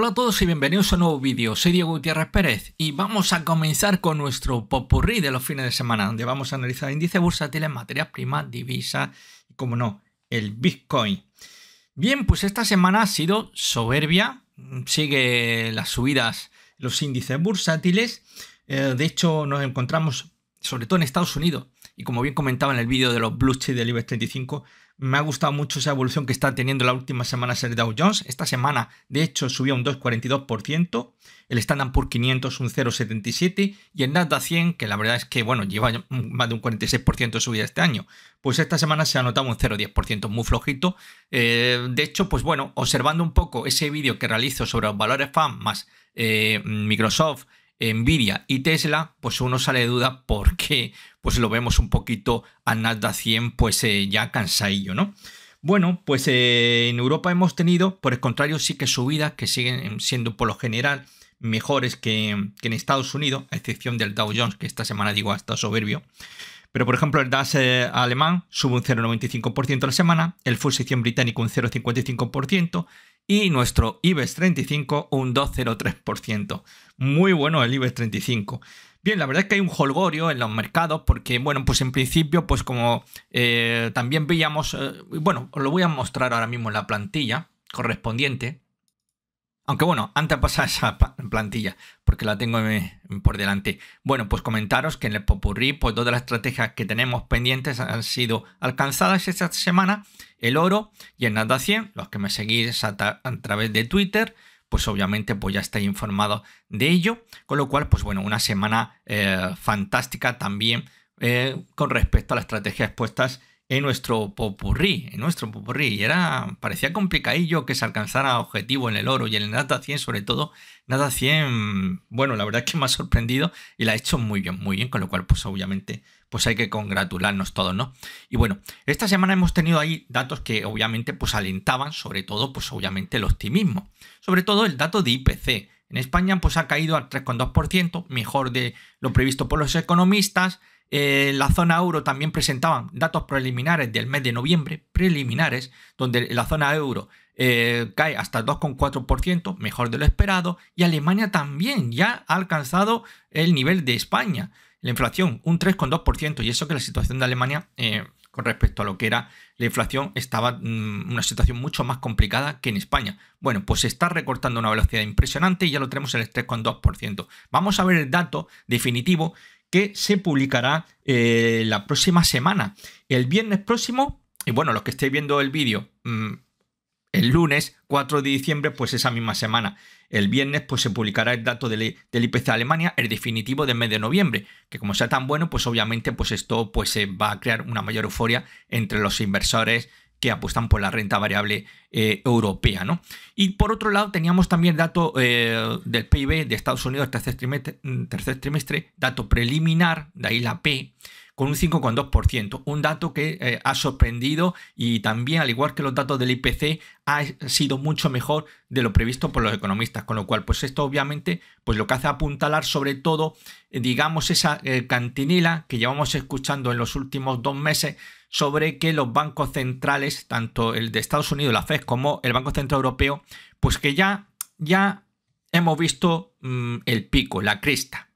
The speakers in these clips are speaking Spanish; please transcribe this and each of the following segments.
Hola a todos y bienvenidos a un nuevo vídeo, soy Diego Gutiérrez Pérez y vamos a comenzar con nuestro popurrí de los fines de semana donde vamos a analizar índices bursátiles, materias primas, divisas y como no, el Bitcoin. Bien, pues esta semana ha sido soberbia, sigue las subidas los índices bursátiles, eh, de hecho nos encontramos sobre todo en Estados Unidos y como bien comentaba en el vídeo de los Blue Chips del IBEX 35, me ha gustado mucho esa evolución que está teniendo la última semana el Dow Jones. Esta semana, de hecho, subió un 2,42%, el Standard Poor's 500 un 0,77% y el Nasdaq 100, que la verdad es que, bueno, lleva más de un 46% de subida este año. Pues esta semana se ha anotado un 0,10%, muy flojito. Eh, de hecho, pues bueno, observando un poco ese vídeo que realizo sobre los valores FAM más eh, Microsoft, Nvidia y Tesla, pues uno sale de duda por qué pues lo vemos un poquito a Nasdaq 100 pues eh, ya cansadillo, ¿no? Bueno, pues eh, en Europa hemos tenido, por el contrario, sí que subidas que siguen siendo por lo general mejores que, en Estados Unidos, a excepción del Dow Jones, que esta semana digo hasta soberbio. Pero por ejemplo, el DAS eh, alemán sube un 0,95% a la semana, el Full 100 británico un 0,55% y nuestro IBEX 35 un 2,03%. Muy bueno el IBEX 35. Bien, la verdad es que hay un holgorio en los mercados porque, bueno, pues en principio, pues como eh, también veíamos, eh, bueno, os lo voy a mostrar ahora mismo en la plantilla correspondiente. Aunque bueno, antes de pasa esa plantilla, porque la tengo por delante. Bueno, pues comentaros que en el Popurrí, pues todas las estrategias que tenemos pendientes han sido alcanzadas esta semana, el oro y el Nasdaq 100, los que me seguís a través de Twitter, pues obviamente pues ya estáis informado de ello. Con lo cual, pues bueno, una semana eh, fantástica también eh, con respecto a las estrategias puestas en nuestro popurrí, en nuestro popurrí. Y era, parecía complicadillo que se alcanzara objetivo en el oro y en el Nata 100 sobre todo. Nata 100, bueno, la verdad es que me ha sorprendido y la ha hecho muy bien, muy bien, con lo cual pues obviamente pues hay que congratularnos todos, ¿no? Y bueno, esta semana hemos tenido ahí datos que obviamente pues alentaban sobre todo pues obviamente el optimismo. Sobre todo el dato de IPC. En España pues ha caído al 3,2%, mejor de lo previsto por los economistas eh, la zona euro también presentaban datos preliminares del mes de noviembre, preliminares, donde la zona euro eh, cae hasta 2,4%, mejor de lo esperado, y Alemania también ya ha alcanzado el nivel de España. La inflación, un 3,2%, y eso que la situación de Alemania eh, con respecto a lo que era la inflación estaba mm, una situación mucho más complicada que en España. Bueno, pues se está recortando a una velocidad impresionante y ya lo tenemos en el 3,2%. Vamos a ver el dato definitivo que se publicará eh, la próxima semana. El viernes próximo, y bueno, los que estéis viendo el vídeo, mm, el lunes 4 de diciembre, pues esa misma semana. El viernes, pues se publicará el dato del, IPC de Alemania, el definitivo del mes de noviembre, que como sea tan bueno, pues obviamente, pues esto pues, va a crear una mayor euforia entre los inversores que apuestan por la renta variable eh, europea. ¿no? Y por otro lado, teníamos también dato eh, del PIB de Estados Unidos tercer trimestre, mm, tercer trimestre, dato preliminar, de ahí la P, con un 5,2%, un dato que eh, ha sorprendido y también, al igual que los datos del IPC, ha sido mucho mejor de lo previsto por los economistas, con lo cual, pues esto obviamente, pues lo que hace apuntalar sobre todo, digamos, esa cantinela que llevamos escuchando en los últimos dos meses sobre que los bancos centrales, tanto el de Estados Unidos, la FED, como el Banco Central Europeo, pues que ya, ya hemos visto mm, el pico, la cresta.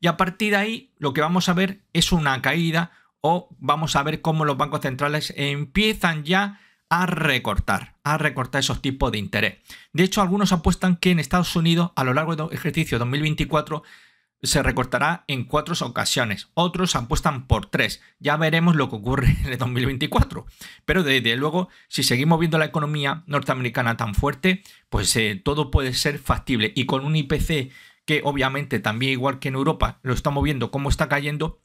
Y a partir de ahí lo que vamos a ver es una caída o vamos a ver cómo los bancos centrales empiezan ya a recortar, a recortar esos tipos de interés. De hecho, algunos apuestan que en Estados Unidos a lo largo del ejercicio 2024 se recortará en cuatro ocasiones, otros apuestan por tres, ya veremos lo que ocurre en el 2024. Pero desde luego, si seguimos viendo la economía norteamericana tan fuerte, pues eh, todo puede ser factible y con un IPC que obviamente también igual que en Europa lo estamos viendo cómo está cayendo,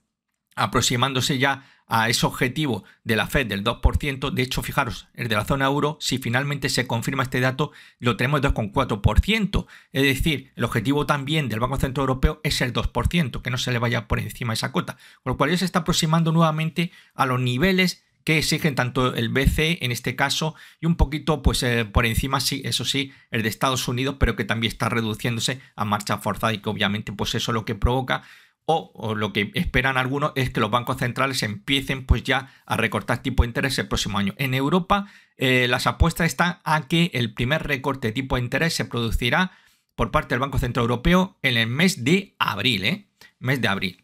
aproximándose ya a ese objetivo de la Fed del 2%. De hecho, fijaros, el de la zona euro, si finalmente se confirma este dato, lo tenemos 2,4%. Es decir, el objetivo también del Banco Central Europeo es el 2%, que no se le vaya por encima esa cuota. Con lo cual ya se está aproximando nuevamente a los niveles que exigen tanto el BCE en este caso y un poquito pues eh, por encima sí eso sí el de Estados Unidos pero que también está reduciéndose a marcha forzada y que obviamente pues eso lo que provoca o, lo que esperan algunos es que los bancos centrales empiecen pues ya a recortar tipo de interés el próximo año. En Europa eh, las apuestas están a que el primer recorte de tipo de interés se producirá por parte del Banco Central Europeo en el mes de abril, ¿eh? Mes de abril.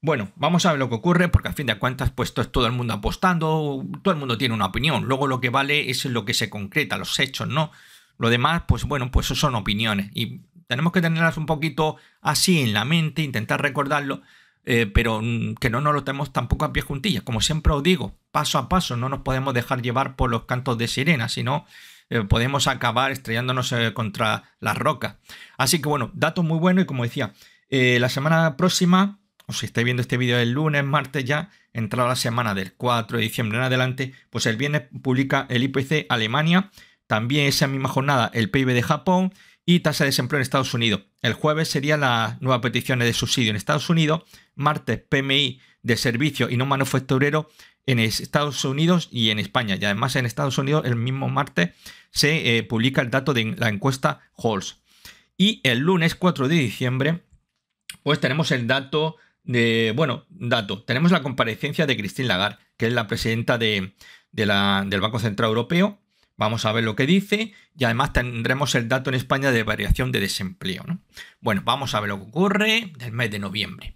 Bueno, vamos a ver lo que ocurre, porque al fin de cuentas, pues todo el mundo apostando, todo el mundo tiene una opinión. Luego lo que vale es lo que se concreta, los hechos, ¿no? Lo demás, pues bueno, pues eso son opiniones. Y tenemos que tenerlas un poquito así en la mente, intentar recordarlo, eh, pero mm, que no nos lo tenemos tampoco a pies juntillas. Como siempre os digo, paso a paso, no nos podemos dejar llevar por los cantos de sirena, sino eh, podemos acabar estrellándonos eh, contra las rocas. Así que bueno, dato muy bueno y como decía, la semana próxima, o si estáis viendo este vídeo el lunes, martes ya, entrada la semana del 4 de diciembre en adelante, pues el viernes publica el IPC Alemania, también esa misma jornada el PIB de Japón, y tasa de desempleo en Estados Unidos. El jueves sería la nueva petición de subsidio en Estados Unidos, martes PMI de servicio y no manufacturero en Estados Unidos y en España. Y además en Estados Unidos el mismo martes se eh, publica el dato de la encuesta Halls. Y el lunes 4 de diciembre, pues tenemos el dato de, bueno, dato, tenemos la comparecencia de Christine Lagarde, que es la presidenta de, del Banco Central Europeo, Vamos a ver lo que dice y además tendremos el dato en España de variación de desempleo. Bueno, vamos a ver lo que ocurre del mes de noviembre.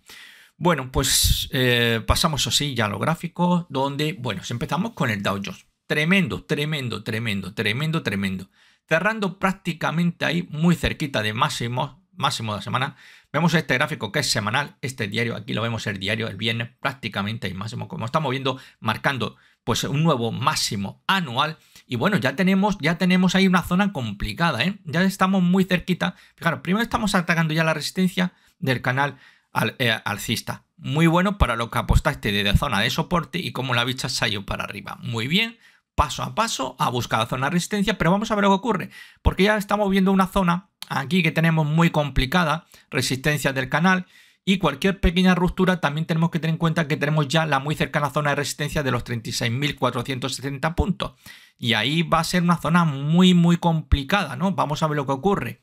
Bueno, pues eh, pasamos así ya a los gráficos, donde, bueno, empezamos con el Dow Jones. Tremendo, tremendo, tremendo, tremendo, tremendo. Cerrando prácticamente ahí, muy cerquita de máximos máximo de la semana. Vemos este gráfico que es semanal, este diario, aquí lo vemos el diario, el viernes prácticamente el máximo, como estamos viendo, marcando pues un nuevo máximo anual. Y bueno, ya tenemos, ya tenemos ahí una zona complicada, ¿eh? Ya estamos muy cerquita. Fijaros, primero estamos atacando ya la resistencia del canal eh, alcista. Muy bueno para lo que apostaste desde zona de soporte y como la bicha salió para arriba. Muy bien, paso a paso a buscar la zona de resistencia, pero vamos a ver lo que ocurre, porque ya estamos viendo una zona aquí que tenemos muy complicada, resistencia del canal, y cualquier pequeña ruptura también tenemos que tener en cuenta que tenemos ya la muy cercana zona de resistencia de los 36.470 puntos. Y ahí va a ser una zona muy, muy complicada, ¿no? Vamos a ver lo que ocurre.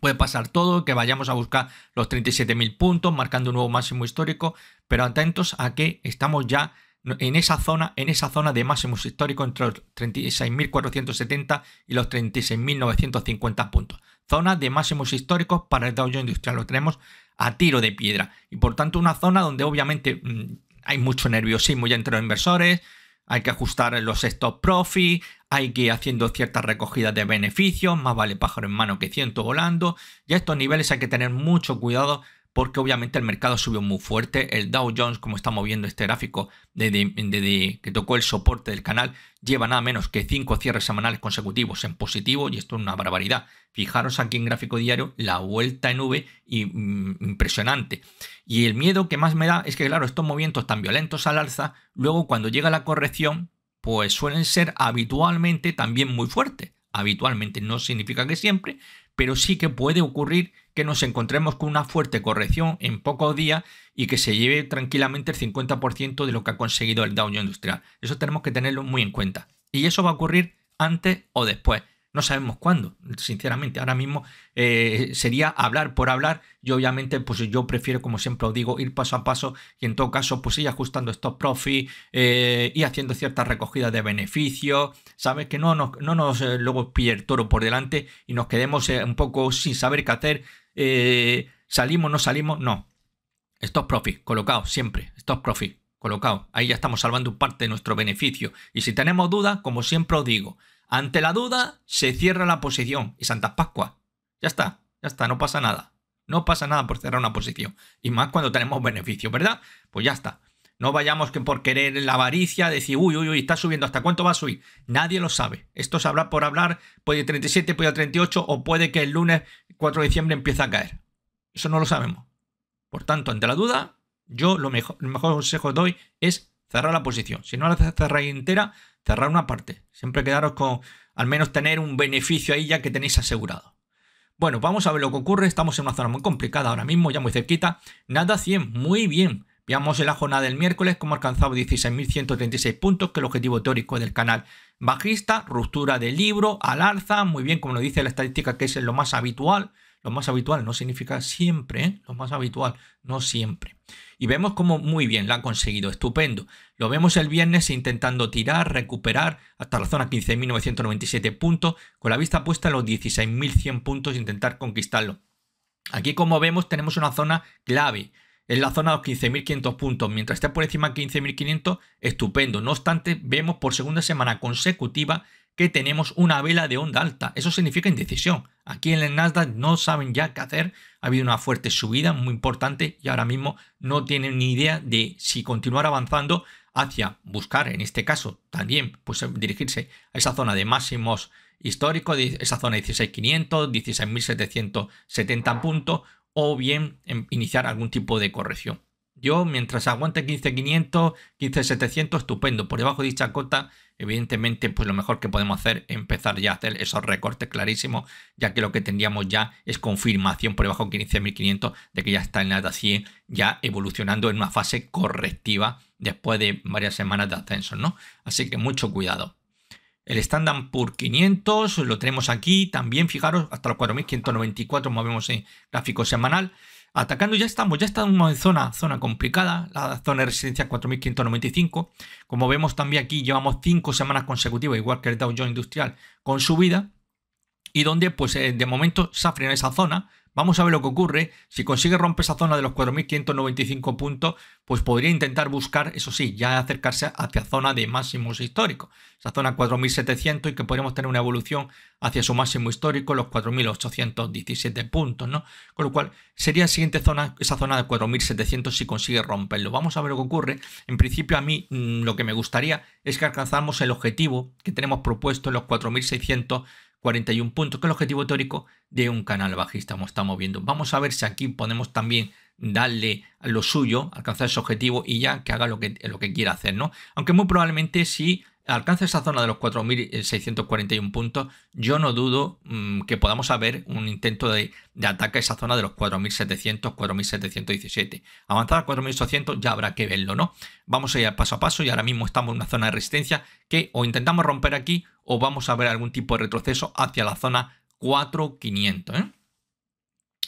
Puede pasar todo, que vayamos a buscar los 37.000 puntos, marcando un nuevo máximo histórico, pero atentos a que estamos ya en esa zona, en esa zona de máximos históricos entre los 36.470 y los 36.950 puntos. Zona de máximos históricos para el Dow Jones Industrial, lo tenemos a tiro de piedra. Y por tanto una zona donde obviamente mm, hay mucho nerviosismo ya entre los inversores, hay que ajustar los stop profit, hay que ir haciendo ciertas recogidas de beneficios, más vale pájaro en mano que ciento volando, y a estos niveles hay que tener mucho cuidado porque obviamente el mercado subió muy fuerte. El Dow Jones, como estamos viendo este gráfico, de que tocó el soporte del canal, lleva nada menos que cinco cierres semanales consecutivos en positivo y esto es una barbaridad. Fijaros aquí en gráfico diario la vuelta en V y, mm, impresionante. Y el miedo que más me da es que, claro, estos movimientos tan violentos al alza, luego cuando llega la corrección, pues suelen ser habitualmente también muy fuertes. Habitualmente no significa que siempre, pero sí que puede ocurrir que nos encontremos con una fuerte corrección en pocos días y que se lleve tranquilamente el 50% de lo que ha conseguido el Dow Industrial. Eso tenemos que tenerlo muy en cuenta. Y eso va a ocurrir antes o después. No sabemos cuándo, sinceramente. Ahora mismo eh, sería hablar por hablar Yo obviamente pues yo prefiero, como siempre os digo, ir paso a paso y en todo caso pues ir ajustando estos profits y eh, haciendo ciertas recogidas de beneficios, ¿sabes? Que no nos, no nos eh, luego pille el toro por delante y nos quedemos un poco sin saber qué hacer, eh, salimos, no salimos, no. Stop profit, colocado siempre, stop profit, colocado. Ahí ya estamos salvando parte de nuestro beneficio. Y si tenemos dudas, como siempre os digo, ante la duda se cierra la posición y Santa Pascua. Ya está, ya está, no pasa nada. No pasa nada por cerrar una posición. Y más cuando tenemos beneficio, ¿verdad? Pues ya está. No vayamos que por querer la avaricia decir, uy, uy, uy, está subiendo, ¿hasta cuánto va a subir? Nadie lo sabe. Esto se habrá por hablar, puede 37, puede 38 o puede que el lunes 4 de diciembre empieza a caer. Eso no lo sabemos. Por tanto, ante la duda, yo lo mejor, el mejor consejo doy es cerrar la posición. Si no la cerráis entera, cerrar una parte. Siempre quedaros con al menos tener un beneficio ahí ya que tenéis asegurado. Bueno, vamos a ver lo que ocurre. Estamos en una zona muy complicada ahora mismo, ya muy cerquita. Nada 100, muy bien. Veamos en la jornada del miércoles como ha alcanzado 16.136 puntos, que el objetivo teórico del canal bajista, ruptura del libro, al alza, muy bien, como lo dice la estadística, que es lo más habitual. Lo más habitual no significa siempre, ¿eh? lo más habitual, no siempre. Y vemos como muy bien, la han conseguido, estupendo. Lo vemos el viernes intentando tirar, recuperar hasta la zona 15.997 puntos, con la vista puesta en los 16.100 puntos, intentar conquistarlo. Aquí como vemos tenemos una zona clave, en la zona de los 15.500 puntos. Mientras esté por encima de 15.500, estupendo. No obstante, vemos por segunda semana consecutiva que tenemos una vela de onda alta. Eso significa indecisión. Aquí en el Nasdaq no saben ya qué hacer. Ha habido una fuerte subida muy importante y ahora mismo no tienen ni idea de si continuar avanzando hacia buscar, en este caso también, pues dirigirse a esa zona de máximos históricos, esa zona de 16.500, 16.770 puntos o bien em, iniciar algún tipo de corrección. Yo, mientras aguante 15.500, 15.700, estupendo. Por debajo de dicha cota, evidentemente, pues lo mejor que podemos hacer es empezar ya a hacer esos recortes clarísimos, ya que lo que tendríamos ya es confirmación por debajo de 15.500 de que ya está en la 100, ya evolucionando en una fase correctiva después de varias semanas de ascenso, ¿no? Así que mucho cuidado. El estándar por 500 lo tenemos aquí también, fijaros, hasta los 4.594 movemos en gráfico semanal. Atacando ya estamos, ya estamos en zona, zona complicada, la zona de resistencia 4.595. Como vemos también aquí llevamos cinco semanas consecutivas, igual que el Dow Jones Industrial, con subida. Y donde pues eh, de momento se ha esa zona, Vamos a ver lo que ocurre. Si consigue romper esa zona de los 4.595 puntos, pues podría intentar buscar, eso sí, ya acercarse hacia zona de máximos históricos. Esa zona 4.700 y que podríamos tener una evolución hacia su máximo histórico, los 4.817 puntos, ¿no? Con lo cual, sería la siguiente zona, esa zona de 4.700 si consigue romperlo. Vamos a ver lo que ocurre. En principio, a mí mm, lo que me gustaría es que alcanzamos el objetivo que tenemos propuesto en los 4.600 41 puntos, que es el objetivo teórico de un canal bajista, como estamos viendo. Vamos a ver si aquí podemos también darle lo suyo, alcanzar ese objetivo y ya que haga lo que, lo que quiera hacer, ¿no? Aunque muy probablemente si alcanza esa zona de los 4.641 puntos, yo no dudo mm, que podamos haber un intento de, ataque a esa zona de los 4.700, 4.717. Avanzar a 4.800 ya habrá que verlo, ¿no? Vamos a ir paso a paso y ahora mismo estamos en una zona de resistencia que o intentamos romper aquí o vamos a ver algún tipo de retroceso hacia la zona 4.500. ¿eh?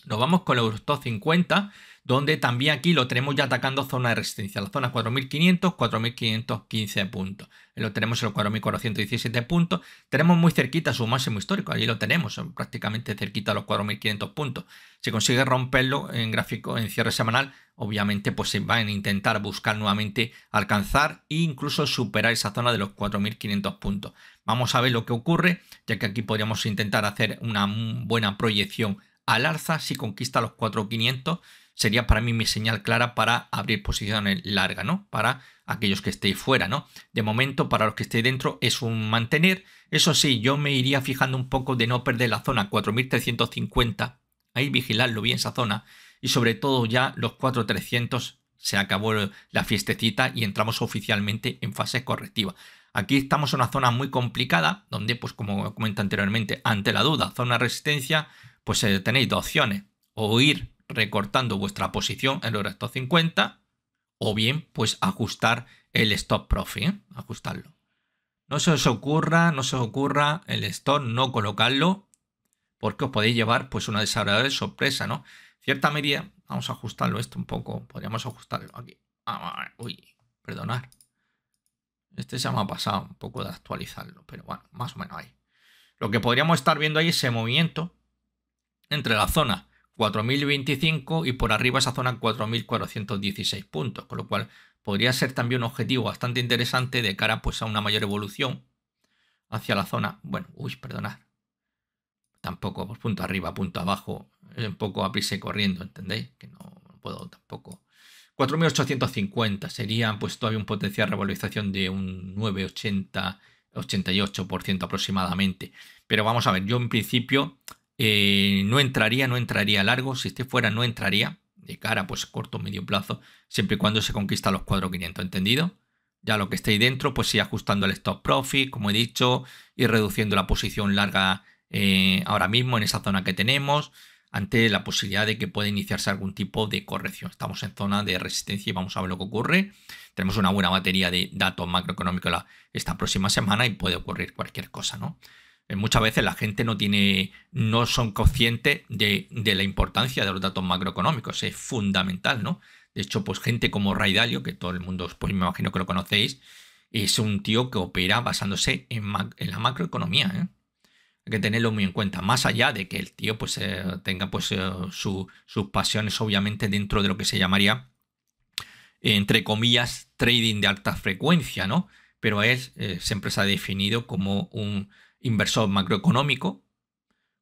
Nos vamos con los 250 50 donde también aquí lo tenemos ya atacando zona de resistencia, la zona 4500, 4515 puntos. Eh, lo tenemos en los 4417 puntos. Tenemos muy cerquita su máximo histórico, ahí lo tenemos, eh, prácticamente cerquita a los 4500 puntos. Si consigue romperlo en gráfico en cierre semanal, obviamente pues se van a intentar buscar nuevamente alcanzar e incluso superar esa zona de los 4500 puntos. Vamos a ver lo que ocurre, ya que aquí podríamos intentar hacer una buena proyección al alza si conquista los 4500 sería para mí mi señal clara para abrir posiciones largas, ¿no? Para aquellos que estéis fuera, ¿no? De momento, para los que estéis dentro, es un mantener. Eso sí, yo me iría fijando un poco de no perder la zona 4350. Ahí vigilarlo bien esa zona. Y sobre todo ya los 4300 se acabó la fiestecita y entramos oficialmente en fase correctiva. Aquí estamos en una zona muy complicada, donde, pues como comenté anteriormente, ante la duda, zona resistencia, pues eh, tenéis dos opciones. O ir recortando vuestra posición en los restos 50 o bien pues ajustar el stop profit, ¿eh? ajustarlo. No se os ocurra, no se os ocurra el stop no colocarlo porque os podéis llevar pues una desagradable sorpresa, ¿no? Cierta medida, vamos a ajustarlo esto un poco, podríamos ajustarlo aquí. uy, perdonar. Este se me ha pasado un poco de actualizarlo, pero bueno, más o menos ahí. Lo que podríamos estar viendo ahí es ese movimiento entre la zona 4.025 y por arriba esa zona 4.416 puntos, con lo cual podría ser también un objetivo bastante interesante de cara pues, a una mayor evolución hacia la zona, bueno, uy, perdonad, tampoco, pues punto arriba, punto abajo, un poco a y corriendo, ¿entendéis? Que no, puedo tampoco. 4.850 sería pues todavía un potencial revalorización de un 9,80, 88% aproximadamente. Pero vamos a ver, yo en principio eh, no entraría, no entraría largo, si esté fuera no entraría, de cara pues corto, medio plazo, siempre y cuando se conquista los 4.500, ¿entendido? Ya lo que ahí dentro, pues sí ajustando el stop profit, como he dicho, y reduciendo la posición larga eh, ahora mismo en esa zona que tenemos, ante la posibilidad de que pueda iniciarse algún tipo de corrección. Estamos en zona de resistencia y vamos a ver lo que ocurre. Tenemos una buena batería de datos macroeconómicos esta próxima semana y puede ocurrir cualquier cosa, ¿no? Eh, muchas veces la gente no tiene, no son conscientes de, la importancia de los datos macroeconómicos, es fundamental, ¿no? De hecho, pues gente como Ray Dalio, que todo el mundo, pues me imagino que lo conocéis, es un tío que opera basándose en, la macroeconomía, ¿eh? Hay que tenerlo muy en cuenta, más allá de que el tío pues eh, tenga pues sus pasiones obviamente dentro de lo que se llamaría, entre comillas, trading de alta frecuencia, ¿no? Pero él siempre se ha definido como un, inversor macroeconómico,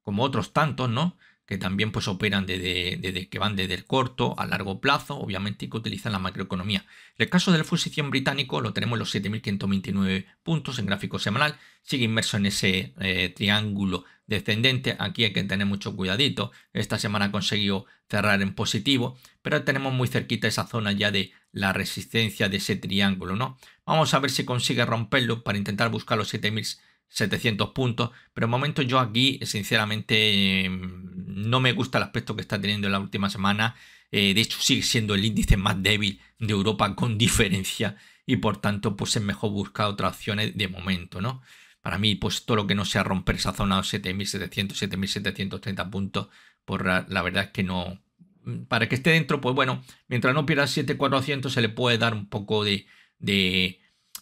como otros tantos, ¿no? Que también pues operan desde, que van desde el corto a largo plazo, obviamente, y que utilizan la macroeconomía. En el caso del fusición británico lo tenemos en los 7.529 puntos en gráfico semanal, sigue inmerso en ese eh, triángulo descendente, aquí hay que tener mucho cuidadito, esta semana ha conseguido cerrar en positivo, pero tenemos muy cerquita esa zona ya de la resistencia de ese triángulo, ¿no? Vamos a ver si consigue romperlo para intentar buscar los 7.000 700 puntos, pero en momento yo aquí, sinceramente, em, no me gusta el aspecto que está teniendo en la última semana. Eh, de hecho, sigue siendo el índice más débil de Europa con diferencia y por tanto, pues es mejor buscar otras opciones de momento, ¿no? Para mí, pues todo lo que no sea romper esa zona de 7700, 7730 puntos, por pues la verdad es que no. Para que esté dentro, pues bueno, mientras no pierda 7400, se le puede dar un poco de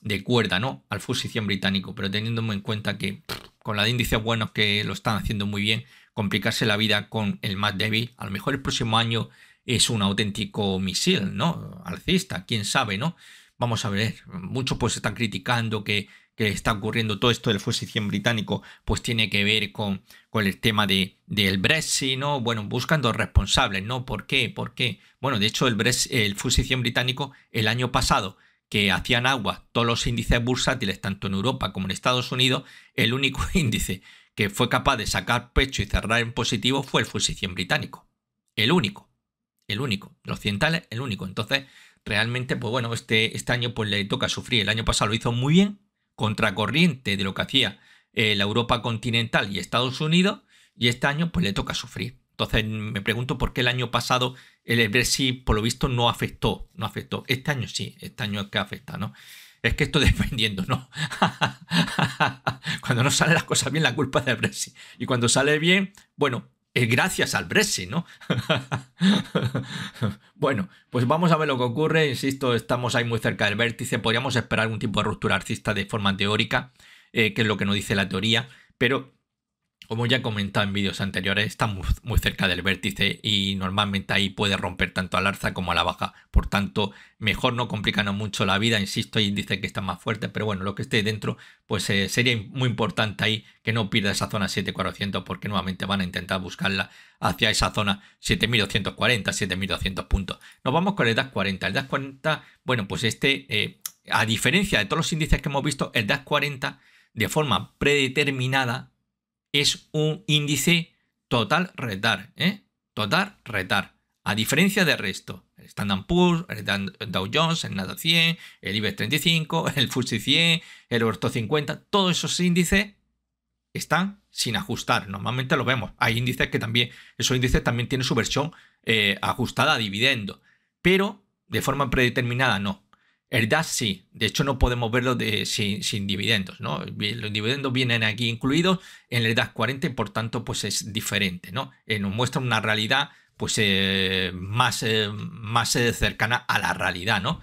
de cuerda, ¿no? Al fusición británico, pero teniendo en cuenta que con la de índices buenos que lo están haciendo muy bien, complicarse la vida con el más débil, a lo mejor el próximo año es un auténtico misil, ¿no? Alcista, quién sabe, ¿no? Vamos a ver, muchos pues están criticando que, que está ocurriendo todo esto del fusición británico, pues tiene que ver con, con el tema de, del Brexit, ¿no? Bueno, buscando responsables, ¿no? ¿Por qué? ¿Por qué? Bueno, de hecho, el, Brexit, el fusición británico el año pasado que hacían agua todos los índices bursátiles, tanto en Europa como en Estados Unidos, el único índice que fue capaz de sacar pecho y cerrar en positivo fue el fusil 100 británico. El único. El único. Los occidentales, el único. Entonces, realmente, pues bueno, este, este año pues le toca sufrir. El año pasado lo hizo muy bien, contracorriente de lo que hacía eh, la Europa continental y Estados Unidos, y este año pues le toca sufrir. Entonces me pregunto por qué el año pasado el Brexit, por lo visto, no afectó, no afectó. Este año sí, este año es que afecta, ¿no? Es que estoy dependiendo, ¿no? cuando no sale las cosas bien, la culpa es del Brexit. Y cuando sale bien, bueno, es gracias al Brexit, ¿no? bueno, pues vamos a ver lo que ocurre. Insisto, estamos ahí muy cerca del vértice. Podríamos esperar algún tipo de ruptura arcista de forma teórica, eh, que es lo que nos dice la teoría. Pero como ya he comentado en vídeos anteriores, está muy, cerca del vértice y normalmente ahí puede romper tanto al alza como a la baja. Por tanto, mejor no complicarnos mucho la vida, insisto, y índices que está más fuerte, pero bueno, lo que esté dentro, pues eh, sería muy importante ahí que no pierda esa zona 7400 porque nuevamente van a intentar buscarla hacia esa zona 7240, 7200 puntos. Nos vamos con el DAS 40. El DAS 40, bueno, pues este, eh, a diferencia de todos los índices que hemos visto, el DAS 40 de forma predeterminada es un índice total retar, ¿eh? Total retar. A diferencia del resto, el Standard Poor's, el Dow Jones, el Nasdaq 100, el IBEX 35, el FTSE 100, el Orto 50, todos esos índices están sin ajustar. Normalmente lo vemos. Hay índices que también, esos índices también tienen su versión eh, ajustada a dividendo, pero de forma predeterminada no. El DAS sí, de hecho no podemos verlo de, sin, dividendos, ¿no? Los dividendos vienen aquí incluidos en el edad 40 y por tanto pues es diferente, ¿no? Eh, nos muestra una realidad pues eh, más, eh, más cercana a la realidad, ¿no?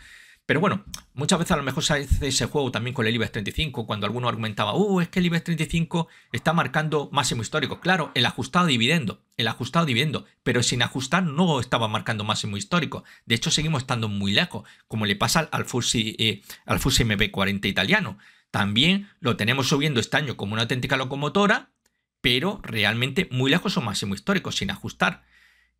Pero bueno, muchas veces a lo mejor se hace ese juego también con el IBEX 35, cuando alguno argumentaba, uh, es que el IBEX 35 está marcando máximo histórico. Claro, el ajustado dividendo, el ajustado dividendo, pero sin ajustar no estaba marcando máximo histórico. De hecho, seguimos estando muy lejos, como le pasa al FUSI, al eh, MB40 italiano. También lo tenemos subiendo este año como una auténtica locomotora, pero realmente muy lejos o máximo histórico, sin ajustar.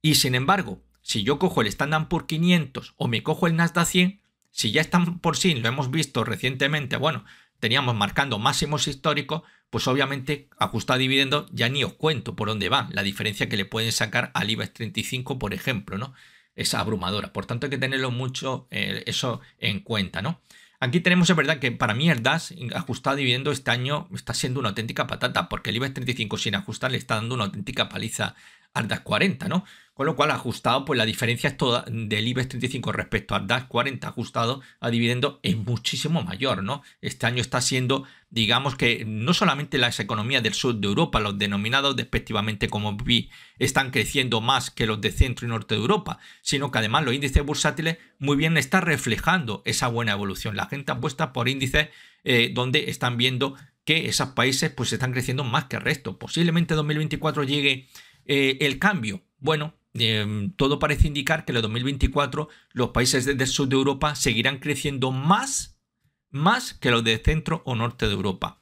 Y sin embargo, si yo cojo el Standard por 500 o me cojo el Nasdaq 100, si ya están por sí, lo hemos visto recientemente, bueno, teníamos marcando máximos históricos, pues obviamente ajustado dividendo ya ni os cuento por dónde va La diferencia que le pueden sacar al IBEX 35, por ejemplo, ¿no? Es abrumadora. Por tanto, hay que tenerlo mucho eh, eso en cuenta, ¿no? Aquí tenemos, es verdad, que para mí el DAS ajustado dividendo este año está siendo una auténtica patata, porque el IBEX 35 sin ajustar le está dando una auténtica paliza al DAS 40, ¿no? Con lo cual, ajustado, pues la diferencia es toda del IBEX 35 respecto al DAX 40 ajustado a dividendo es muchísimo mayor, ¿no? Este año está siendo, digamos que no solamente las economías del sur de Europa, los denominados despectivamente como BI, están creciendo más que los de centro y norte de Europa, sino que además los índices bursátiles muy bien están reflejando esa buena evolución. La gente apuesta por índices eh, donde están viendo que esos países pues están creciendo más que el resto. Posiblemente 2024 llegue eh, el cambio. Bueno, Em, todo parece indicar que en el 2024 los países del sur de Europa seguirán creciendo más, más que los del centro o norte de Europa.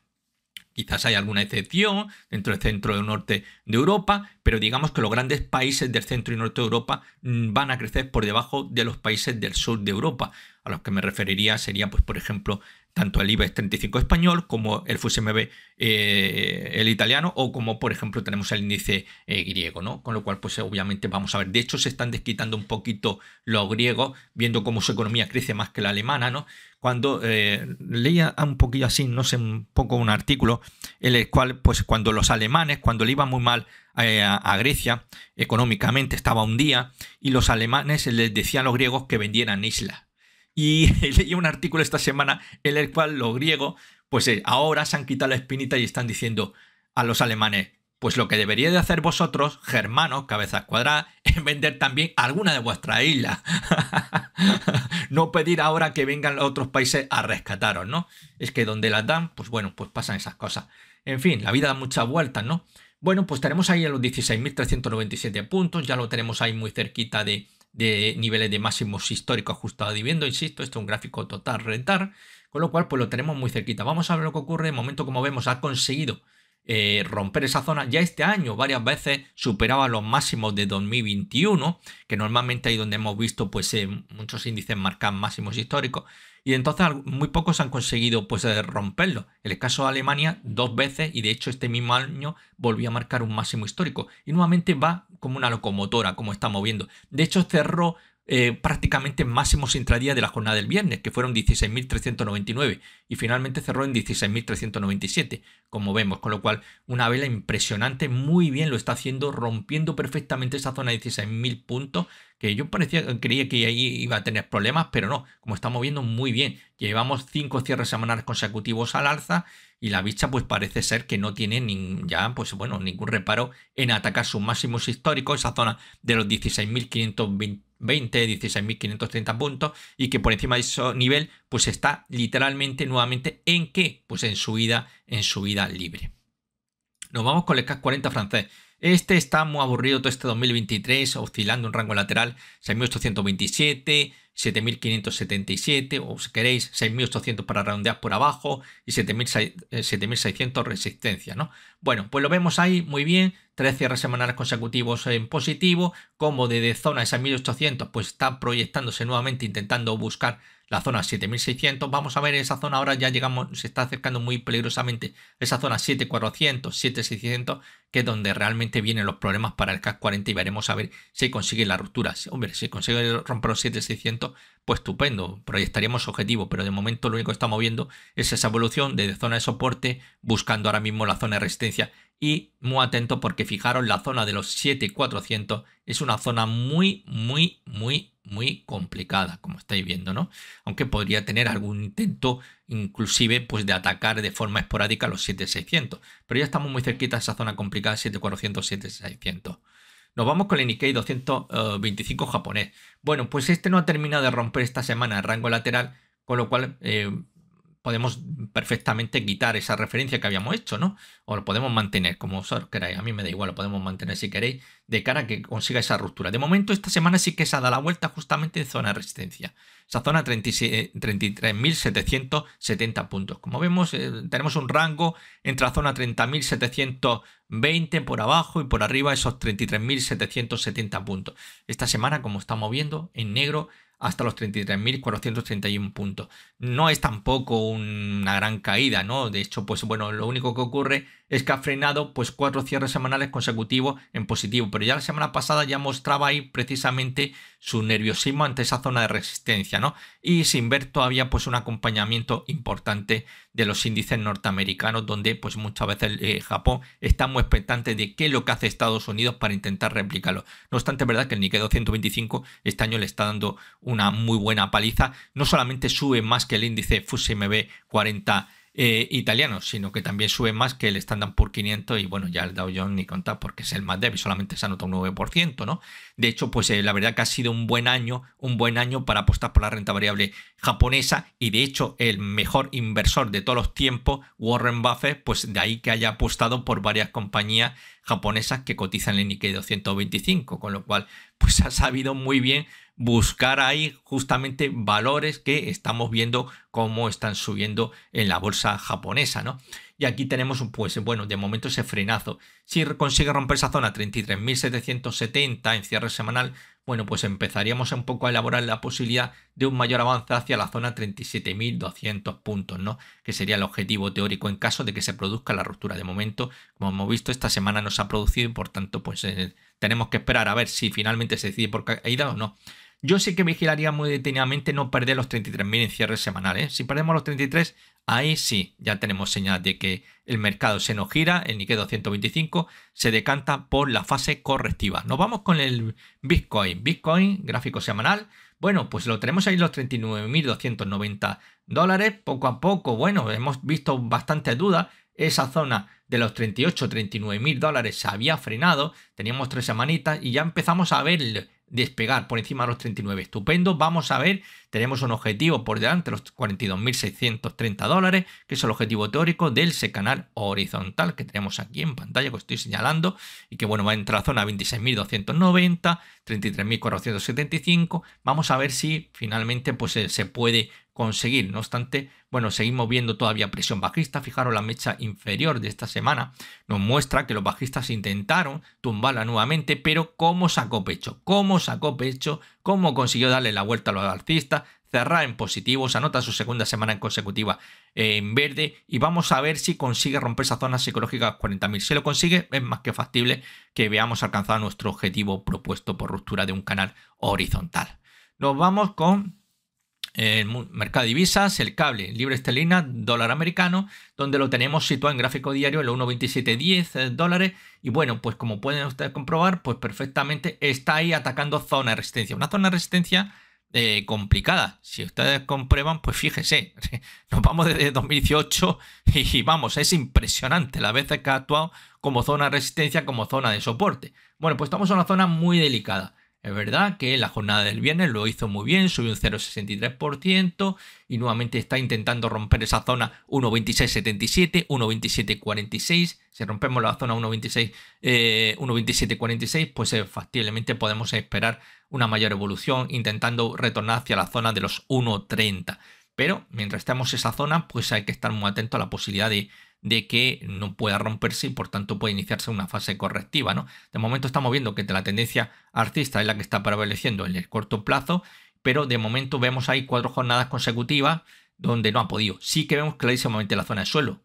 Quizás hay alguna excepción dentro del centro o norte de Europa, pero digamos que los grandes países del centro y norte de Europa mm, van a crecer por debajo de los países del sur de Europa. A los que me referiría sería, pues, por ejemplo, tanto el IBEX 35 español como el FUSMB eh, el italiano o como por ejemplo tenemos el índice eh, griego, ¿no? Con lo cual pues obviamente vamos a ver, de hecho se están desquitando un poquito los griegos viendo cómo su economía crece más que la alemana, ¿no? Cuando eh, leía un poquito así, no sé, un poco un artículo, en el cual pues cuando los alemanes, cuando le iba muy mal a, a Grecia económicamente, estaba un día y los alemanes les decían a los griegos que vendieran islas y leí un artículo esta semana en el cual los griegos, pues eh, ahora se han quitado la espinita y están diciendo a los alemanes, pues lo que debería de hacer vosotros, germanos, cabezas cuadradas, es vender también alguna de vuestras islas. no pedir ahora que vengan otros países a rescataros, ¿no? Es que donde las dan, pues bueno, pues pasan esas cosas. En fin, la vida da muchas vueltas, ¿no? Bueno, pues tenemos ahí a los 16.397 puntos, ya lo tenemos ahí muy cerquita de de niveles de máximos históricos ajustado viviendo insisto, esto es un gráfico total rentar, con lo cual pues lo tenemos muy cerquita. Vamos a ver lo que ocurre, de momento como vemos ha conseguido eh, romper esa zona. Ya este año varias veces superaba los máximos de 2021, que normalmente ahí donde hemos visto pues eh, muchos índices marcan máximos históricos. Y entonces muy pocos han conseguido pues eh, romperlo. En el caso de Alemania dos veces y de hecho este mismo año volvió a marcar un máximo histórico. Y nuevamente va como una locomotora, como está moviendo. De hecho, cerró este eh, prácticamente máximos intradía de la jornada del viernes, que fueron 16.399, y finalmente cerró en 16.397, como vemos, con lo cual una vela impresionante, muy bien lo está haciendo, rompiendo perfectamente esa zona de 16.000 puntos, que yo parecía, creía que ahí iba a tener problemas, pero no, como está moviendo muy bien, llevamos cinco cierres semanales consecutivos al alza y la bicha pues parece ser que no tiene ni, ya pues bueno ningún reparo en atacar sus máximos históricos, esa zona de los 16.520, 16.530 puntos y que por encima de ese nivel pues está literalmente nuevamente en qué, pues en su vida, en su libre. Nos vamos con el CAC 40 francés. Este está muy aburrido todo este 2023, oscilando un rango lateral 6.827. 7.577 o si queréis 6.800 para redondear por abajo y 7.600 eh, resistencia, ¿no? Bueno, pues lo vemos ahí muy bien, tres cierres semanales consecutivos en positivo, como desde zona a 1800 pues está proyectándose nuevamente intentando buscar la zona 7600, vamos a ver esa zona ahora ya llegamos, se está acercando muy peligrosamente esa zona 7400, 7600, que es donde realmente vienen los problemas para el CAC 40 y veremos a ver si consigue la ruptura. Hombre, si consigue romper los 7600, pues estupendo, proyectaríamos objetivo, pero de momento lo único que estamos viendo es esa evolución desde zona de soporte buscando ahora mismo la zona de resistencia y muy atento porque fijaros la zona de los 7400 es una zona muy muy muy muy complicada como estáis viendo no aunque podría tener algún intento inclusive pues de atacar de forma esporádica los 7600 pero ya estamos muy cerquita a esa zona complicada 7400 7600 nos vamos con el Nikkei 225 eh, japonés. Bueno, pues este no ha terminado de romper esta semana el rango lateral, con lo cual eh, podemos perfectamente quitar esa referencia que habíamos hecho, ¿no? O lo podemos mantener, como os queráis, a mí me da igual, lo podemos mantener si queréis, de cara a que consiga esa ruptura. De momento, esta semana sí que se ha dado la vuelta justamente en zona de resistencia, esa zona 33.770 puntos. Como vemos, eh, tenemos un rango entre la zona 30.720 por abajo y por arriba esos 33.770 puntos. Esta semana, como estamos viendo, en negro hasta los 33.431 puntos. No es tampoco una gran caída, ¿no? De hecho, pues bueno, lo único que ocurre es que ha frenado pues cuatro cierres semanales consecutivos en positivo, pero ya la semana pasada ya mostraba ahí precisamente su nerviosismo ante esa zona de resistencia, ¿no? Y sin ver todavía pues un acompañamiento importante de los índices norteamericanos, donde pues muchas veces eh, Japón está muy expectante de qué es lo que hace Estados Unidos para intentar replicarlo. No obstante, es verdad que el Nikkei 225 este año le está dando una muy buena paliza. No solamente sube más que el índice FUSMB 40 eh, sino que también sube más que el Standard por 500 y bueno, ya el Dow Jones ni contar porque es el más débil, solamente se anota un 9%, ¿no? De hecho, pues eh, la verdad que ha sido un buen año, un buen año para apostar por la renta variable japonesa y de hecho el mejor inversor de todos los tiempos, Warren Buffett, pues de ahí que haya apostado por varias compañías japonesas que cotizan en el Nikkei 225, con lo cual pues ha sabido muy bien buscar ahí justamente valores que estamos viendo cómo están subiendo en la bolsa japonesa, ¿no? Y aquí tenemos, pues bueno, de momento ese frenazo. Si consigue romper esa zona 33.770 en cierre semanal, bueno, pues empezaríamos un poco a elaborar la posibilidad de un mayor avance hacia la zona 37.200 puntos, ¿no? Que sería el objetivo teórico en caso de que se produzca la ruptura. De momento, como hemos visto, esta semana no se ha producido y por tanto, pues eh, tenemos que esperar a ver si finalmente se decide por caída o no. Yo sé que vigilaría muy detenidamente no perder los 33.000 en cierre semanal. ¿eh? Si perdemos los 33, ahí sí, ya tenemos señal de que el mercado se nos gira, el Nikkei 225 se decanta por la fase correctiva. Nos vamos con el Bitcoin. Bitcoin, gráfico semanal. Bueno, pues lo tenemos ahí los 39.290 dólares. Poco a poco, bueno, hemos visto bastante duda. Esa zona de los 38, 39 dólares se había frenado. Teníamos tres semanitas y ya empezamos a ver despegar por encima de los 39. Estupendo, vamos a ver, tenemos un objetivo por delante, los 42.630 dólares, que es el objetivo teórico del e canal horizontal que tenemos aquí en pantalla, que estoy señalando, y que bueno, va a entrar a zona 26.290, 33.475, vamos a ver si finalmente pues, eh, se puede conseguir, no obstante, bueno, seguimos viendo todavía presión bajista. Fijaros, la mecha inferior de esta semana nos muestra que los bajistas intentaron tumbarla nuevamente, pero cómo sacó pecho, cómo sacó pecho, cómo consiguió darle la vuelta a los alcistas, cerrar en positivo, se anota su segunda semana en consecutiva en verde y vamos a ver si consigue romper esa zona psicológica 40.000. Si lo consigue, es más que factible que veamos alcanzado nuestro objetivo propuesto por ruptura de un canal horizontal. Nos vamos con el mercado de divisas, el cable, libre estelina, dólar americano, donde lo tenemos situado en gráfico diario el 1,2710 eh, dólares. Y bueno, pues como pueden ustedes comprobar, pues perfectamente está ahí atacando zona de resistencia. Una zona de resistencia eh, complicada. Si ustedes comprueban, pues fíjense nos vamos desde 2018 y, vamos, es impresionante la vez que ha actuado como zona de resistencia, como zona de soporte. Bueno, pues estamos en una zona muy delicada. Es verdad que la jornada del viernes lo hizo muy bien, subió un 0,63% y nuevamente está intentando romper esa zona 1,2677, 1,2746. Si rompemos la zona 1,26, 1,2746, eh, pues eh, factiblemente podemos esperar una mayor evolución intentando retornar hacia la zona de los 1,30. Pero mientras estamos en esa zona, pues hay que estar muy atento a la posibilidad de de que no pueda romperse y por tanto puede iniciarse una fase correctiva. ¿no? De momento estamos viendo que la tendencia artista es la que está prevaleciendo en el corto plazo, pero de momento vemos ahí cuatro jornadas consecutivas donde no ha podido. Sí que vemos clarísimamente la zona de suelo.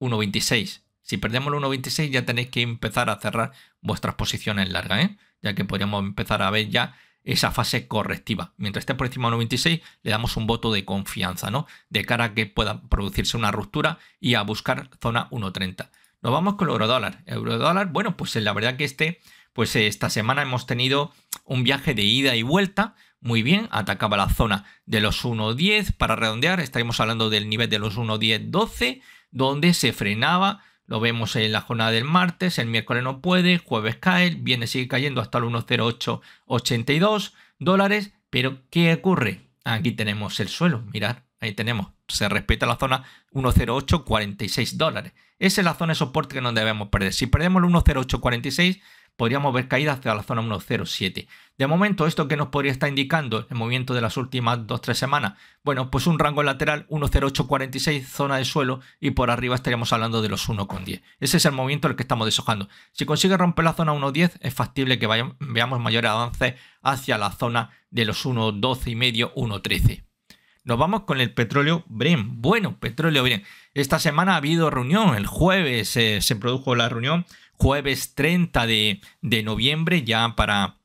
1.26. Si perdemos el 1.26 ya tenéis que empezar a cerrar vuestras posiciones largas, ¿eh? ya que podríamos empezar a ver ya esa fase correctiva. Mientras esté por encima de 1,26 le damos un voto de confianza, ¿no? De cara a que pueda producirse una ruptura y a buscar zona 1,30. Nos vamos con el eurodólar. Eurodólar, bueno, pues eh, la verdad que este, pues eh, esta semana hemos tenido un viaje de ida y vuelta. Muy bien, atacaba la zona de los 1,10 para redondear. estaríamos hablando del nivel de los 1,10-12, donde se frenaba lo vemos en la jornada del martes, el miércoles no puede, jueves cae, viene sigue cayendo hasta el 1,0882 dólares. Pero ¿qué ocurre? Aquí tenemos el suelo, mirad, ahí tenemos. Se respeta la zona 1,0846 dólares. Esa es la zona de soporte que no debemos perder. Si perdemos el 1,0846 podríamos ver caída hacia la zona 1.07. De momento, ¿esto que nos podría estar indicando el movimiento de las últimas 2-3 semanas? Bueno, pues un rango lateral 1.0846, zona de suelo, y por arriba estaríamos hablando de los 1.10. Ese es el movimiento el que estamos deshojando. Si consigue romper la zona 1.10, es factible que veamos mayores avances hacia la zona de los 1.12 y medio, 1.13. Nos vamos con el petróleo Bren. Bueno, petróleo Bren. Esta semana ha habido reunión, el jueves eh, se produjo la reunión jueves 30 de, noviembre, ya para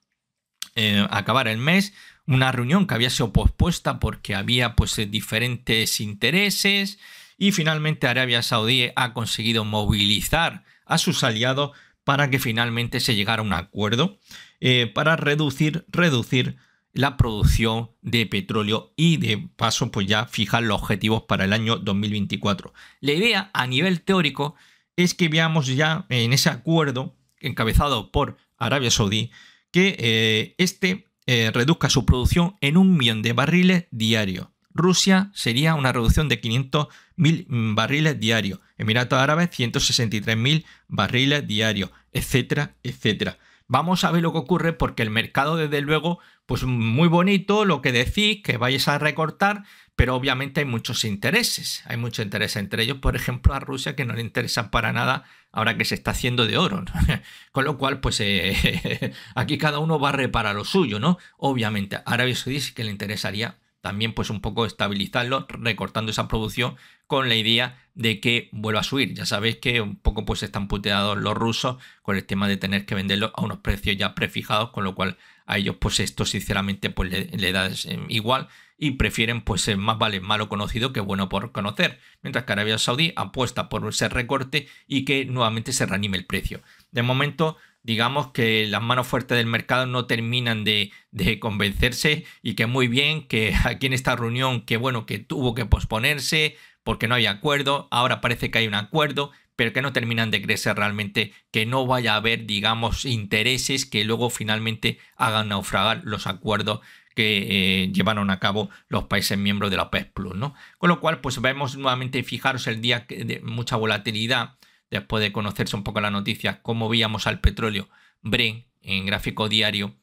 eh, acabar el mes, una reunión que había sido pospuesta porque había pues eh, diferentes intereses y finalmente Arabia Saudí ha conseguido movilizar a sus aliados para que finalmente se llegara a un acuerdo eh, para reducir, reducir la producción de petróleo y de paso pues ya fijar los objetivos para el año 2024. La idea a nivel teórico es que veamos ya eh, en ese acuerdo encabezado por Arabia Saudí que eh, este eh, reduzca su producción en un millón de barriles diarios. Rusia sería una reducción de 500.000 barriles diarios, Emiratos Árabes 163.000 barriles diarios, etcétera, etcétera. Vamos a ver lo que ocurre porque el mercado, desde luego, pues muy bonito lo que decís, que vayas a recortar, pero obviamente hay muchos intereses. Hay mucho interés entre ellos, por ejemplo, a Rusia, que no le interesa para nada ahora que se está haciendo de oro. Con lo cual, pues eh, aquí cada uno va a reparar lo suyo, ¿no? Obviamente, a Arabia Saudí sí que le interesaría también pues un poco estabilizarlo, recortando esa producción con la idea de que vuelva a subir. Ya sabéis que un poco pues están puteados los rusos con el tema de tener que venderlo a unos precios ya prefijados, con lo cual a ellos pues esto sinceramente pues le, da eh, igual y prefieren pues más vale malo conocido que bueno por conocer, mientras que Arabia Saudí apuesta por ese recorte y que nuevamente se reanime el precio. De momento digamos que las manos fuertes del mercado no terminan de, convencerse y que muy bien que aquí en esta reunión que bueno que tuvo que posponerse porque no había acuerdo, ahora parece que hay un acuerdo, pero que no terminan de crecer realmente, que no vaya a haber digamos intereses que luego finalmente hagan naufragar los acuerdos que eh, llevaron a cabo los países miembros de la pes Plus, ¿no? Con lo cual, pues vemos nuevamente, fijaros el día de mucha volatilidad, después de conocerse un poco las noticias, cómo veíamos al petróleo Bren en gráfico diario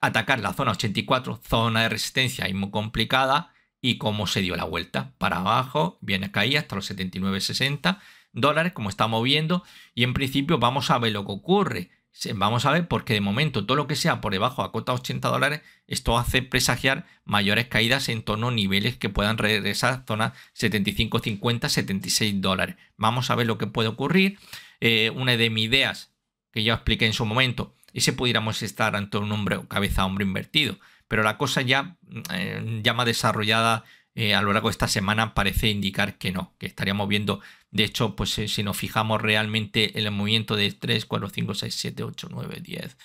atacar la zona 84, zona de resistencia y muy complicada, y cómo se dio la vuelta para abajo, viene caída hasta los 79,60 dólares, como estamos viendo, y en principio vamos a ver lo que ocurre Vamos a ver, porque de momento todo lo que sea por debajo a cota 80 dólares, esto hace presagiar mayores caídas en torno a niveles que puedan regresar a zonas 75, 50, 76 dólares. Vamos a ver lo que puede ocurrir. Eh, una de mis ideas que yo expliqué en su momento es si pudiéramos estar ante un hombre cabeza-hombre invertido, pero la cosa ya, llama mm, eh, ya más desarrollada eh, a lo largo de esta semana parece indicar que no, que estaríamos viendo, de hecho, pues eh, si nos fijamos realmente en el movimiento de 3, 4, 5, 6, 7, 8, 9, 10,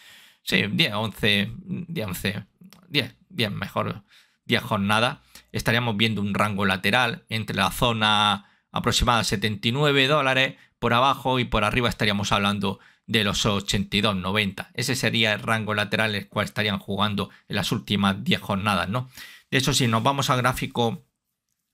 sí, 10, 11, 10, 11, 10, 10 mejor, 10 jornadas, estaríamos viendo un rango lateral entre la zona aproximada 79 dólares por abajo y por arriba estaríamos hablando de los 82, 90. Ese sería el rango lateral el cual estarían jugando en las últimas 10 jornadas, ¿no? Eso hecho, si nos vamos al gráfico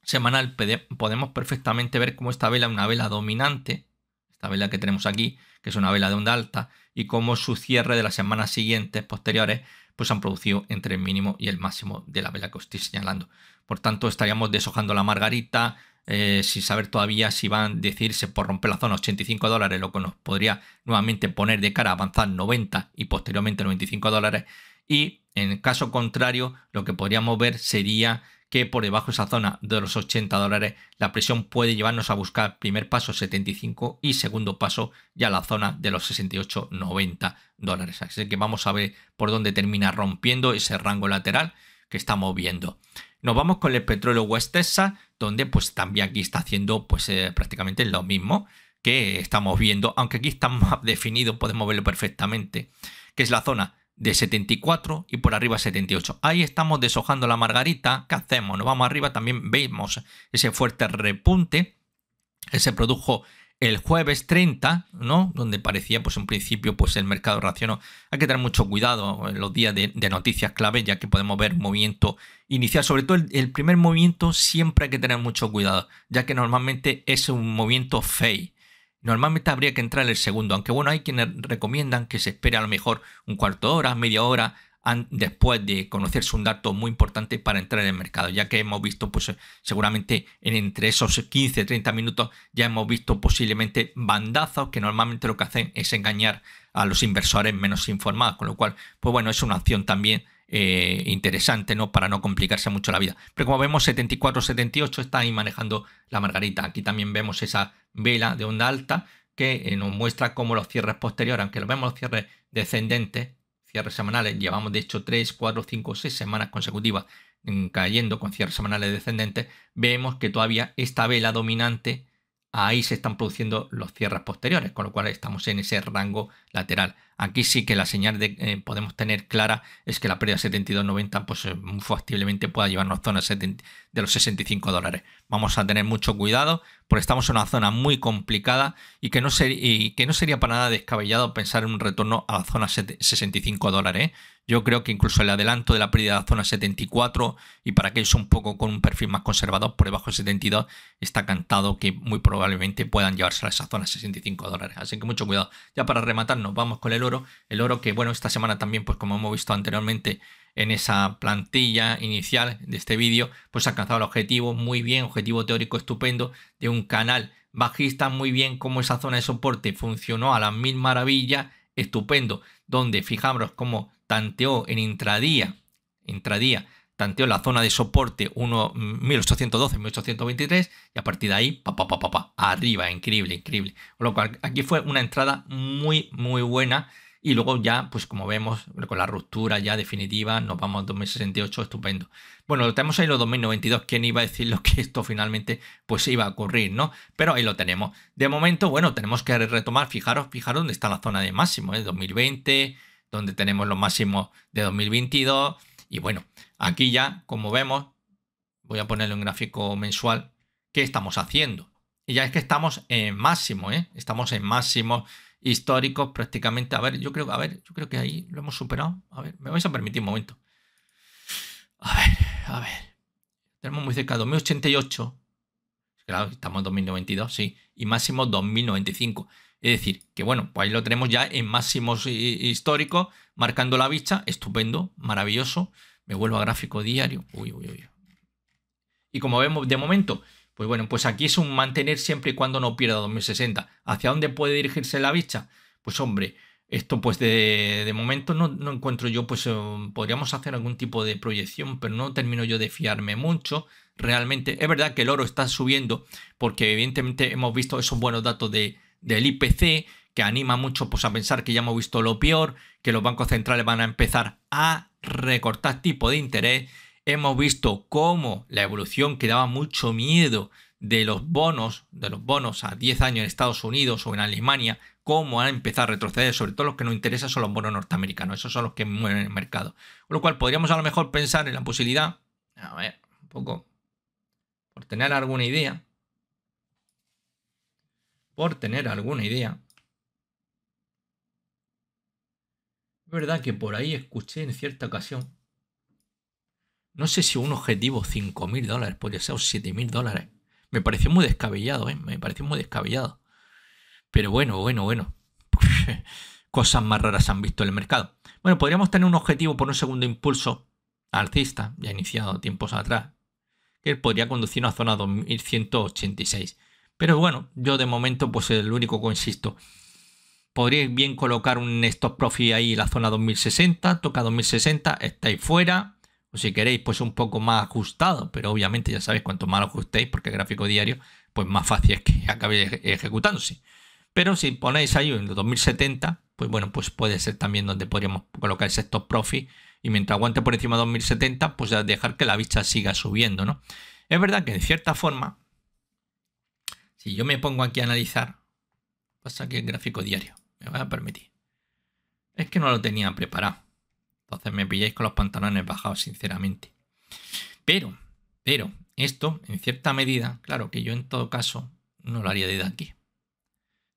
semanal, podemos perfectamente ver cómo esta vela es una vela dominante, esta vela que tenemos aquí, que es una vela de onda alta, y cómo su cierre de las semanas siguientes, posteriores, pues han producido entre el mínimo y el máximo de la vela que os estoy señalando. Por tanto, estaríamos deshojando la margarita, eh, sin saber todavía si van a decirse por romper la zona 85 dólares, lo que nos podría nuevamente poner de cara a avanzar 90 y posteriormente 95 dólares y en caso contrario lo que podríamos ver sería que por debajo de esa zona de los 80 dólares la presión puede llevarnos a buscar primer paso 75 y segundo paso ya la zona de los 68-90 dólares. Así que vamos a ver por dónde termina rompiendo ese rango lateral que estamos viendo. Nos vamos con el petróleo West Texas, donde pues también aquí está haciendo pues eh, prácticamente lo mismo que estamos viendo, aunque aquí está más definido, podemos verlo perfectamente, que es la zona de 74 y por arriba 78. Ahí estamos deshojando la margarita. ¿Qué hacemos? Nos vamos arriba, también vemos ese fuerte repunte que se produjo el jueves 30, ¿no? Donde parecía, pues en principio, pues el mercado reaccionó. Hay que tener mucho cuidado en los días de, noticias clave, ya que podemos ver movimiento inicial. Sobre todo el, el, primer movimiento siempre hay que tener mucho cuidado, ya que normalmente es un movimiento fake. Normalmente habría que entrar el segundo, aunque bueno, hay quienes recomiendan que se espere a lo mejor un cuarto de hora, media hora después de conocerse un dato muy importante para entrar en el mercado, ya que hemos visto pues eh, seguramente entre esos 15-30 minutos ya hemos visto posiblemente bandazos que normalmente lo que hacen es engañar a los inversores menos informados, con lo cual pues bueno, es una opción también eh, interesante, ¿no? Para no complicarse mucho la vida. Pero como vemos, 74-78 está ahí manejando la margarita. Aquí también vemos esa vela de onda alta que eh, nos muestra cómo los cierres posteriores, aunque lo vemos los cierres descendentes, cierres semanales, llevamos de hecho 3, 4, 5, 6 semanas consecutivas mm, cayendo con cierres semanales descendentes, vemos que todavía esta vela dominante, ahí se están produciendo los cierres posteriores, con lo cual estamos en ese rango lateral. Aquí sí que la señal de, eh, podemos tener clara es que la pérdida 72.90 pues eh, factiblemente pueda llevarnos a zonas de los 65 dólares. Vamos a tener mucho cuidado porque estamos en una zona muy complicada y que no, sería para nada descabellado pensar en un retorno a la zona 65 dólares. ¿eh? Yo creo que incluso el adelanto de la pérdida de la zona 74 y para aquellos un poco con un perfil más conservador por debajo de 72 está cantado que muy probablemente puedan llevarse a esa zona 65 dólares. Así que mucho cuidado. Ya para rematarnos vamos con el oro el oro que, bueno, esta semana también, pues como hemos visto anteriormente en esa plantilla inicial de este vídeo, pues ha alcanzado el objetivo muy bien, objetivo teórico estupendo de un canal bajista muy bien, como esa zona de soporte funcionó a la mil maravilla estupendo, donde fijamos cómo tanteó en intradía, intradía, tanteó la zona de soporte 1812, 1823 y a partir de ahí, pa, pa, pa, pa, arriba, increíble, increíble. Con lo cual, aquí fue una entrada muy, muy buena y luego ya, pues como vemos, con la ruptura ya definitiva, nos vamos a 2068, estupendo. Bueno, lo tenemos ahí los 2092, ¿quién iba a lo que esto finalmente pues iba a ocurrir, no? Pero ahí lo tenemos. De momento, bueno, tenemos que retomar, fijaros, fijaros dónde está la zona de máximo, ¿eh? 2020, donde tenemos los máximos de 2022. Y bueno, aquí ya, como vemos, voy a ponerle un gráfico mensual, ¿qué estamos haciendo? Y ya es que estamos en máximo, ¿eh? Estamos en máximo históricos prácticamente. A ver, yo creo, a ver, yo creo que ahí lo hemos superado. A ver, me vais a permitir un momento. A ver, a ver. Tenemos muy cerca 2088. Claro, estamos en 2092, sí. Y máximo 2095. Es decir, que bueno, pues ahí lo tenemos ya en máximos históricos, marcando la vista. Estupendo, maravilloso. Me vuelvo a gráfico diario. Uy, uy, uy. Y como vemos, de momento, pues bueno, pues aquí es un mantener siempre y cuando no pierda 2060. ¿Hacia dónde puede dirigirse la bicha? Pues hombre, esto pues de, momento no, encuentro yo, pues eh, podríamos hacer algún tipo de proyección, pero no termino yo de fiarme mucho. Realmente es verdad que el oro está subiendo porque evidentemente hemos visto esos buenos datos de, del IPC que anima mucho pues, a pensar que ya hemos visto lo peor, que los bancos centrales van a empezar a recortar tipo de interés Hemos visto cómo la evolución que daba mucho miedo de los bonos, de los bonos a 10 años en Estados Unidos o en Alemania, cómo han empezado a retroceder, sobre todo los que nos interesan son los bonos norteamericanos, esos son los que mueven el mercado. Con lo cual podríamos a lo mejor pensar en la posibilidad, a ver, un poco, por tener alguna idea, por tener alguna idea, es verdad que por ahí escuché en cierta ocasión no sé si un objetivo 5.000 dólares, podría ser, 7.000 dólares. Me pareció muy descabellado, ¿eh? Me pareció muy descabellado. Pero bueno, bueno, bueno. Cosas más raras han visto en el mercado. Bueno, podríamos tener un objetivo por un segundo impulso alcista, ya iniciado tiempos atrás, que podría conducirnos a zona 2186. Pero bueno, yo de momento, pues el único que insisto. Podría bien colocar un stop profit ahí en la zona 2060, toca 2060, estáis fuera o si queréis, pues un poco más ajustado, pero obviamente ya sabéis, cuanto más lo ajustéis, porque gráfico diario, pues más fácil es que acabe ejecutándose. Pero si ponéis ahí en 2070, pues bueno, pues puede ser también donde podríamos colocar ese stop profit y mientras aguante por encima de 2070, pues dejar que la vista siga subiendo, ¿no? Es verdad que en cierta forma, si yo me pongo aquí a analizar, pasa que el gráfico diario me va a permitir. Es que no lo tenía preparado. Entonces me pilláis con los pantalones bajados, sinceramente. Pero, pero, esto, en cierta medida, claro que yo en todo caso no lo haría desde aquí.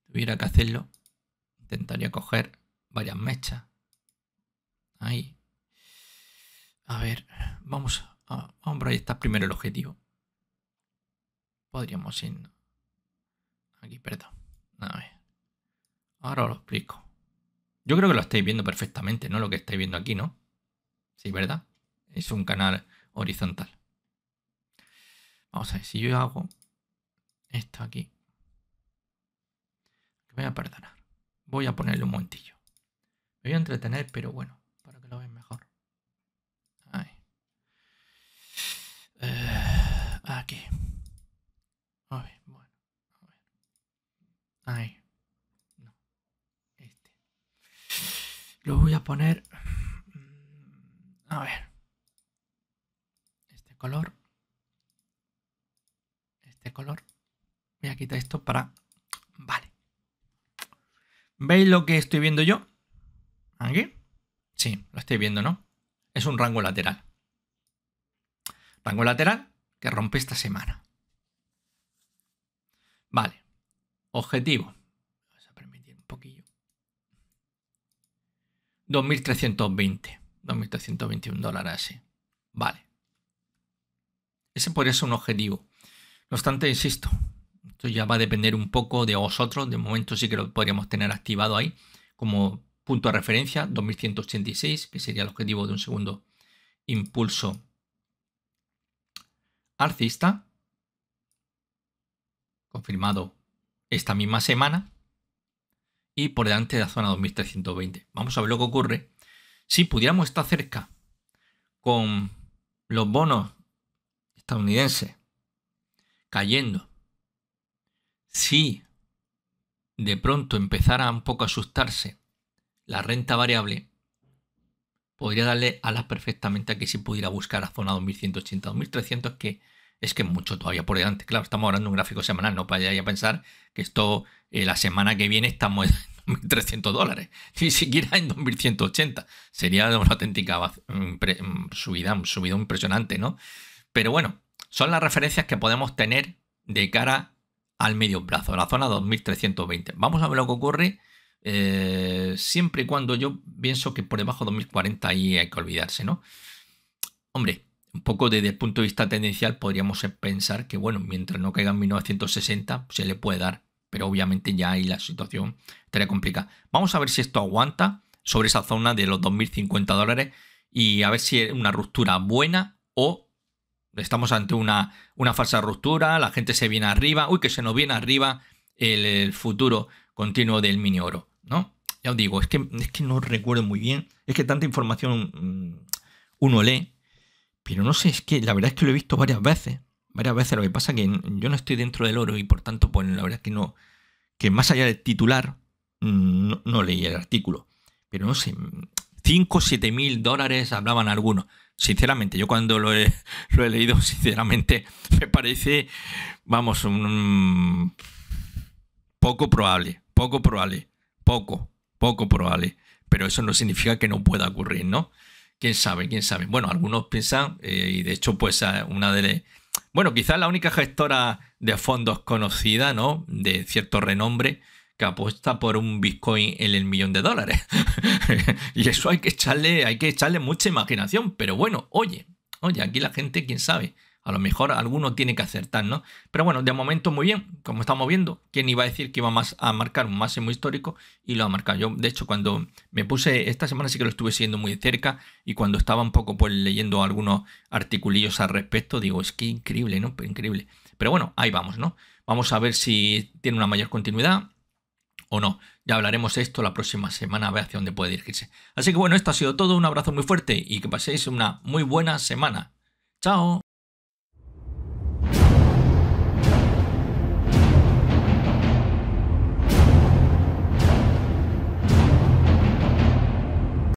Tuviera que hacerlo, intentaría coger varias mechas. Ahí. A ver, vamos a, vamos ahí proyectar primero el objetivo. Podríamos ir... Aquí, perdón. A Ahora os lo explico. Yo creo que lo estáis viendo perfectamente, ¿no? Lo que estáis viendo aquí, ¿no? Sí, ¿verdad? Es un canal horizontal. Vamos a ver, si yo hago esto aquí. voy a perdonar. Voy a ponerle un montillo. Me voy a entretener, pero bueno. a poner... Mm, a ver. Este color. Este color. Voy a quitar esto para... Vale. ¿Veis lo que estoy viendo yo? ¿Aquí? Sí, lo estoy viendo, ¿no? Es un rango lateral. Rango lateral que rompe esta semana. Vale. Objetivo. 2.320, 2.321 dólares Vale. Ese podría ser un objetivo. No obstante, insisto, esto ya va a depender un poco de vosotros. De momento sí que lo podríamos tener activado ahí como punto de referencia, 2186, que sería el objetivo de un segundo impulso arcista. confirmado esta misma semana y por delante de la zona 2320. Vamos a ver lo que ocurre. Si pudiéramos estar cerca con los bonos estadounidenses cayendo, si de pronto empezara un poco a asustarse la renta variable, podría darle alas perfectamente a que si pudiera buscar a zona 2180-2300, que es que mucho todavía por delante. Claro, estamos hablando de un gráfico semanal, no para a pensar que esto eh, la semana que viene estamos en 2.300 dólares, ni siquiera en 2.180. Sería una auténtica mm, mm, subida, un subido impresionante, ¿no? Pero bueno, son las referencias que podemos tener de cara al medio plazo, la zona 2320. Vamos a ver lo que ocurre. Eh, siempre y cuando yo pienso que por debajo de 2040 ahí hay que olvidarse, ¿no? Hombre, un poco desde el punto de vista tendencial podríamos pensar que, bueno, mientras no caiga en 1960, se le puede dar pero obviamente ya ahí la situación estaría complicada. Vamos a ver si esto aguanta sobre esa zona de los 2.050 dólares y a ver si es una ruptura buena o estamos ante una, una falsa ruptura, la gente se viene arriba, uy, que se nos viene arriba el, futuro continuo del mini oro, ¿no? Ya os digo, es que, es que no recuerdo muy bien, es que tanta información mm, uno lee, pero no sé, es que la verdad es que lo he visto varias veces varias veces. Lo que pasa es que yo no estoy dentro del oro y por tanto, pues la verdad es que no, que más allá del titular, no, leí el artículo. Pero no sé, 5, 7 mil dólares hablaban algunos. Sinceramente, yo cuando lo he, he leído, sinceramente, me parece, vamos, un, poco probable, poco probable, poco, poco probable. Pero eso no significa que no pueda ocurrir, ¿no? quién sabe, quién sabe. Bueno, algunos piensan, eh, y de hecho, pues una de, bueno, quizás la única gestora de fondos conocida, ¿no? De cierto renombre que apuesta por un Bitcoin en el millón de dólares. y eso hay que echarle, hay que echarle mucha imaginación. Pero bueno, oye, oye, aquí la gente, quién sabe, a lo mejor alguno tiene que acertar, ¿no? Pero bueno, de momento muy bien, como estamos viendo, ¿quién iba a decir que iba a marcar un máximo histórico? Y lo ha marcado. Yo, de hecho, cuando me puse, esta semana sí que lo estuve siguiendo muy cerca y cuando estaba un poco pues leyendo algunos articulillos al respecto, digo, es que increíble, ¿no? Increíble. Pero bueno, ahí vamos, ¿no? Vamos a ver si tiene una mayor continuidad o no. Ya hablaremos de esto la próxima semana, a ver hacia dónde puede dirigirse. Así que bueno, esto ha sido todo. Un abrazo muy fuerte y que paséis una muy buena semana. ¡Chao!